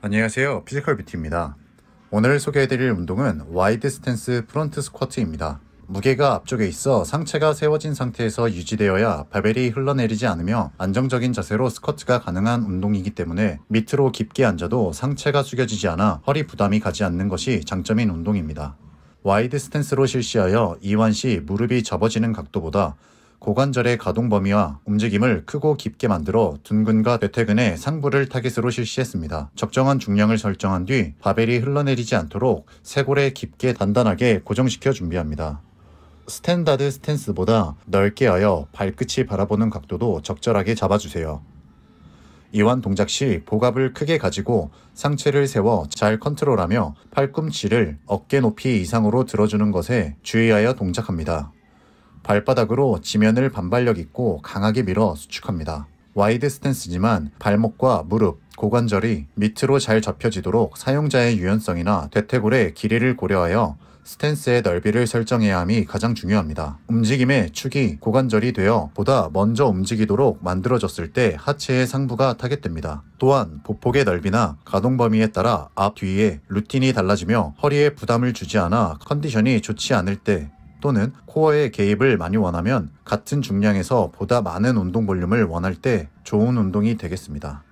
안녕하세요 피지컬 뷰티입니다 오늘 소개해드릴 운동은 와이드 스탠스 프론트 스쿼트입니다 무게가 앞쪽에 있어 상체가 세워진 상태에서 유지되어야 바벨이 흘러내리지 않으며 안정적인 자세로 스쿼트가 가능한 운동이기 때문에 밑으로 깊게 앉아도 상체가 숙여지지 않아 허리 부담이 가지 않는 것이 장점인 운동입니다 와이드 스탠스로 실시하여 이완 시 무릎이 접어지는 각도보다 고관절의 가동 범위와 움직임을 크고 깊게 만들어 둔근과 대퇴근의 상부를 타깃으로 실시했습니다. 적정한 중량을 설정한 뒤 바벨이 흘러내리지 않도록 쇄골에 깊게 단단하게 고정시켜 준비합니다. 스탠다드 스탠스보다 넓게 하여 발끝이 바라보는 각도도 적절하게 잡아주세요. 이완 동작 시 복압을 크게 가지고 상체를 세워 잘 컨트롤하며 팔꿈치를 어깨 높이 이상으로 들어주는 것에 주의하여 동작합니다. 발바닥으로 지면을 반발력 있고 강하게 밀어 수축합니다. 와이드 스탠스지만 발목과 무릎, 고관절이 밑으로 잘 접혀지도록 사용자의 유연성이나 대퇴골의 길이를 고려하여 스탠스의 넓이를 설정해야 함이 가장 중요합니다. 움직임의 축이 고관절이 되어 보다 먼저 움직이도록 만들어졌을 때 하체의 상부가 타겟됩니다. 또한 보폭의 넓이나 가동 범위에 따라 앞, 뒤에 루틴이 달라지며 허리에 부담을 주지 않아 컨디션이 좋지 않을 때 또는 코어의 개입을 많이 원하면 같은 중량에서 보다 많은 운동 볼륨을 원할 때 좋은 운동이 되겠습니다.